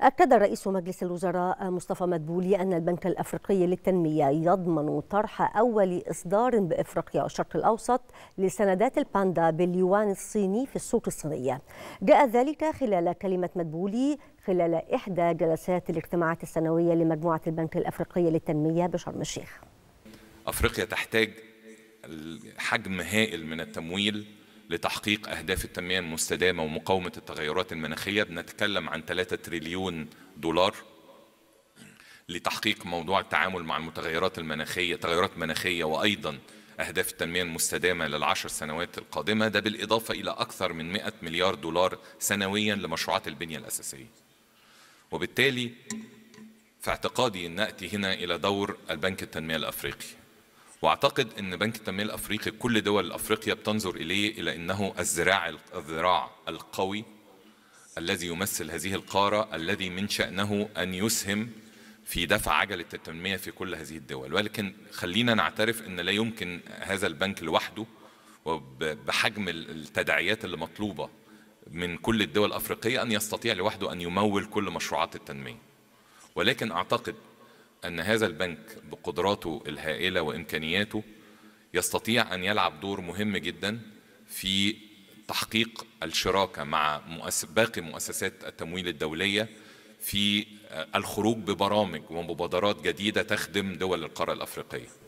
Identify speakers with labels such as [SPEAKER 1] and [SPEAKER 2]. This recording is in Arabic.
[SPEAKER 1] أكد رئيس مجلس الوزراء مصطفى مدبولي أن البنك الأفريقي للتنمية يضمن طرح أول إصدار بإفريقيا والشرق الأوسط لسندات الباندا باليوان الصيني في السوق الصينية جاء ذلك خلال كلمة مدبولي خلال إحدى جلسات الاجتماعات السنوية لمجموعة البنك الأفريقي للتنمية بشرم الشيخ
[SPEAKER 2] أفريقيا تحتاج حجم هائل من التمويل لتحقيق أهداف التنمية المستدامة ومقاومة التغيرات المناخية بنتكلم عن 3 تريليون دولار لتحقيق موضوع التعامل مع المتغيرات المناخية تغيرات مناخية وأيضا أهداف التنمية المستدامة للعشر سنوات القادمة ده بالإضافة إلى أكثر من 100 مليار دولار سنويا لمشروعات البنية الأساسية وبالتالي في اعتقادي نأتي هنا إلى دور البنك التنمية الأفريقي واعتقد ان بنك التنميه الافريقي كل دول افريقيا بتنظر اليه الى انه الذراع الذراع القوي الذي يمثل هذه القاره الذي من شانه ان يسهم في دفع عجله التنميه في كل هذه الدول ولكن خلينا نعترف ان لا يمكن هذا البنك لوحده وبحجم التداعيات اللي مطلوبه من كل الدول الافريقيه ان يستطيع لوحده ان يمول كل مشروعات التنميه ولكن اعتقد ان هذا البنك بقدراته الهائله وامكانياته يستطيع ان يلعب دور مهم جدا في تحقيق الشراكه مع باقي مؤسسات التمويل الدوليه في آه، الخروج ببرامج ومبادرات جديده تخدم دول القاره الافريقيه